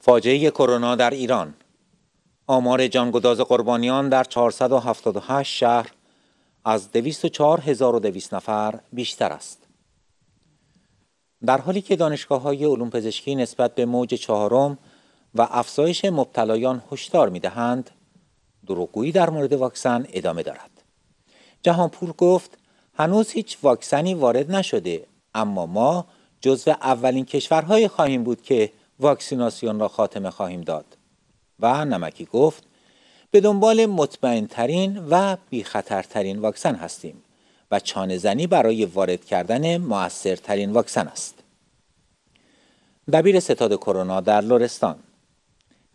فاجعه کرونا در ایران آمار جانگداز قربانیان در 478 شهر از 204200 نفر بیشتر است. در حالی که دانشگاه های علوم پزشکی نسبت به موج چهارم و افزایش مبتلایان هشدار می دهند، دروغگویی در مورد واکسن ادامه دارد. جهانپور گفت هنوز هیچ واکسنی وارد نشده اما ما جزو اولین کشورهایی خواهیم بود که واکسیناسیون را خاتمه خواهیم داد و نمکی گفت به دنبال مطمئن ترین و ترین واکسن هستیم و چانه زنی برای وارد کردن موثرترین واکسن است. دبیر ستاد کرونا در لرستان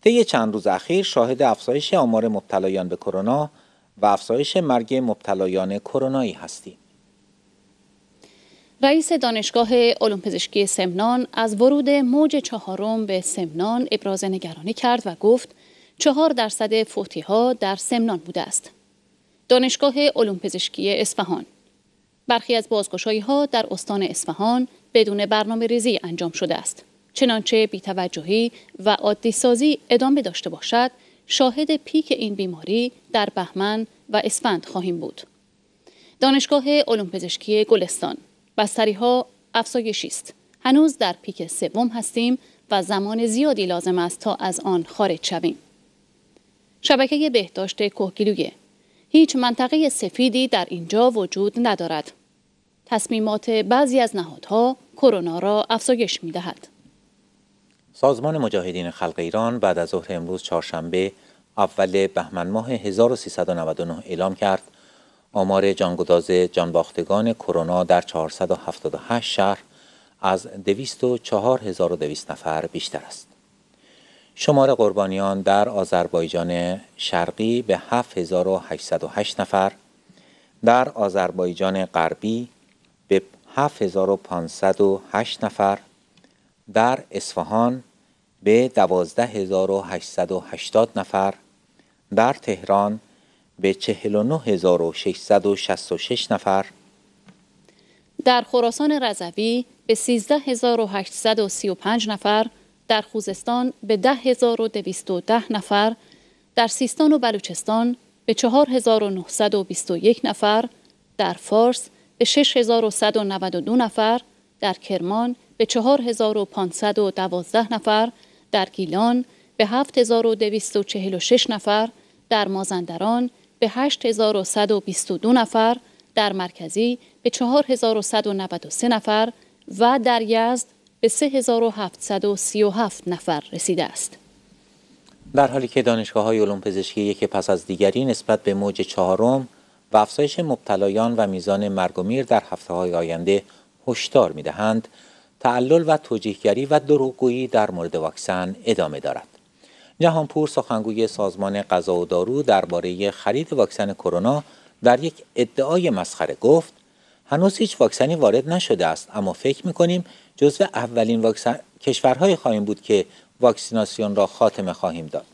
طی چند روز اخیر شاهد افزایش آمار مبتلایان به کرونا و افزایش مرگ مبتلایان کرونایی هستیم. رئیس دانشگاه علوم پزشکی سمنان از ورود موج چهارم به سمنان ابراز نگرانی کرد و گفت چهار درصد فوتی ها در سمنان بوده است. دانشگاه علوم پزشکی اصفهان برخی از بازگشایی ها در استان اسفهان بدون برنامه ریزی انجام شده است. چنانچه بیتوجهی و عادی سازی ادامه داشته باشد، شاهد پیک این بیماری در بهمن و اسفند خواهیم بود. دانشگاه علوم پزشکی گلستان بستری ها افزایشی است هنوز در پیک سوم هستیم و زمان زیادی لازم است تا از آن خارج شویم شبکه بهداشت کوهگیلویه هیچ منطقه سفیدی در اینجا وجود ندارد تصمیمات بعضی از نهادها کرونا را افزایش می دهد. سازمان مجاهدین خلق ایران بعد از ظهر امروز چهارشنبه اول بهمن ماه 1399 اعلام کرد آمار جانگداز جانباختگان کرونا در 478 شهر از 204200 نفر بیشتر است. شمار قربانیان در آذربایجان شرقی به 7808 نفر، در آذربایجان غربی به 7508 نفر، در اصفهان به 12880 نفر، در تهران به 49666 نفر در خراسان رضوی به 13835 نفر در خوزستان به 10210 نفر در سیستان و بلوچستان به 4921 نفر در فارس به 6192 نفر در کرمان به 4512 نفر در گیلان به 7246 نفر در مازندران به 8122 نفر، در مرکزی به 4193 نفر و در یزد به 3737 نفر رسیده است. در حالی که دانشگاه های علوم پزشکی یکی پس از دیگری نسبت به موج چهارم و افزایش مبتلایان و میزان مرگ و میر در هفته های آینده هشدار میدهند تعلل و توجیهگری و دروغگویی در مورد واکسن ادامه دارد جهانپور سخنگوی سازمان غذا و دارو درباره خرید واکسن کرونا در یک ادعای مسخره گفت هنوز هیچ واکسنی وارد نشده است اما فکر میکنیم جزو اولین واکسن... کشورهای خواهیم بود که واکسیناسیون را خاتمه خواهیم داد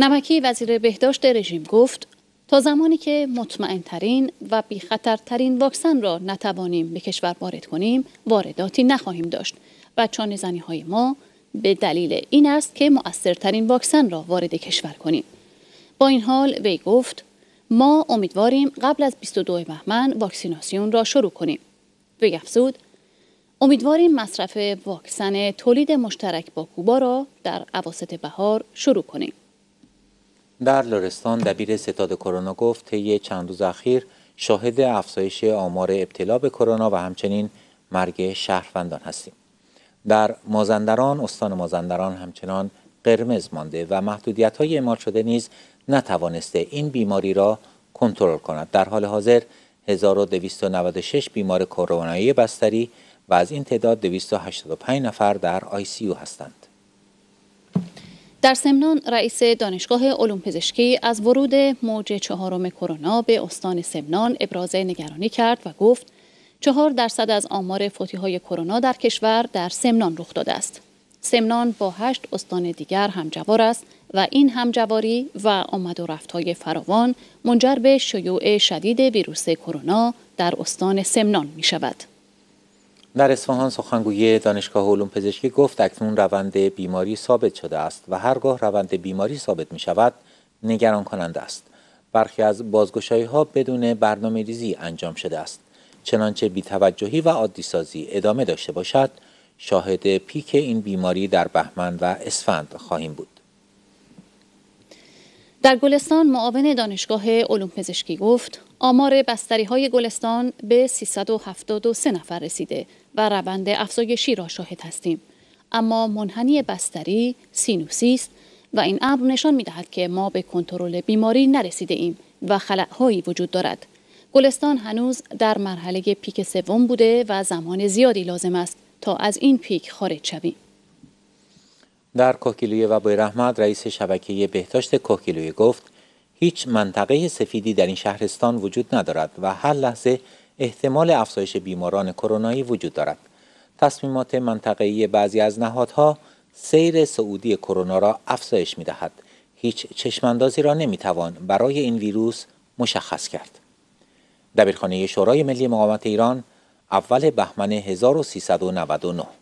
نمکی وزیر بهداشت رژیم گفت تا زمانی که مطمئن ترین و بی ترین واکسن را نتوانیم به کشور وارد کنیم وارداتی نخواهیم داشت و چانه های ما به دلیل این است که مؤثرترین واکسن را وارد کشور کنیم با این حال وی گفت ما امیدواریم قبل از 22 بهمن واکسیناسیون را شروع کنیم وی افزود امیدواریم مصرف واکسن تولید مشترک با کوبا را در اواسط بهار شروع کنیم در لرستان دبیر ستاد کرونا گفت طی چند روز اخیر شاهد افزایش آمار ابتلا به کرونا و همچنین مرگ شهروندان هستیم در مازندران استان مازندران همچنان قرمز مانده و محدودیت های اعمال شده نیز نتوانسته این بیماری را کنترل کند در حال حاضر 1296 بیمار کرونایی بستری و از این تعداد 285 نفر در آی سی او هستند در سمنان رئیس دانشگاه علوم پزشکی از ورود موج چهارم کرونا به استان سمنان ابراز نگرانی کرد و گفت چهار درصد از آمار فوتی های کرونا در کشور در سمنان رخ داده است. سمنان با هشت استان دیگر همجوار است و این همجواری و آمد و رفتهای فراوان منجر به شیوع شدید ویروس کرونا در استان سمنان می شود. در اصفهان سخنگوی دانشگاه علوم پزشکی گفت اکنون روند بیماری ثابت شده است و هرگاه روند بیماری ثابت می شود نگران کننده است. برخی از بازگشایی ها بدون برنامه ریزی انجام شده است. چنانچه بیتوجهی و عادیسازی ادامه داشته باشد شاهد پیک این بیماری در بهمن و اسفند خواهیم بود در گلستان معاون دانشگاه علوم پزشکی گفت آمار بستری های گلستان به 373 نفر رسیده و روند افزایشی را شاهد هستیم اما منحنی بستری سینوسی است و این امر نشان می که ما به کنترل بیماری نرسیده ایم و هایی وجود دارد گلستان هنوز در مرحله پیک سوم بوده و زمان زیادی لازم است تا از این پیک خارج شویم. در کوکیلوی و رحمت رئیس شبکه بهداشت کوکیلوی گفت هیچ منطقه سفیدی در این شهرستان وجود ندارد و هر لحظه احتمال افزایش بیماران کرونایی وجود دارد. تصمیمات منطقه‌ای بعضی از نهادها سیر سعودی کرونا را افزایش می دهد. هیچ چشماندازی را نمی توان برای این ویروس مشخص کرد. دبیرخانه شورای ملی مقاومت ایران اول بهمن 1399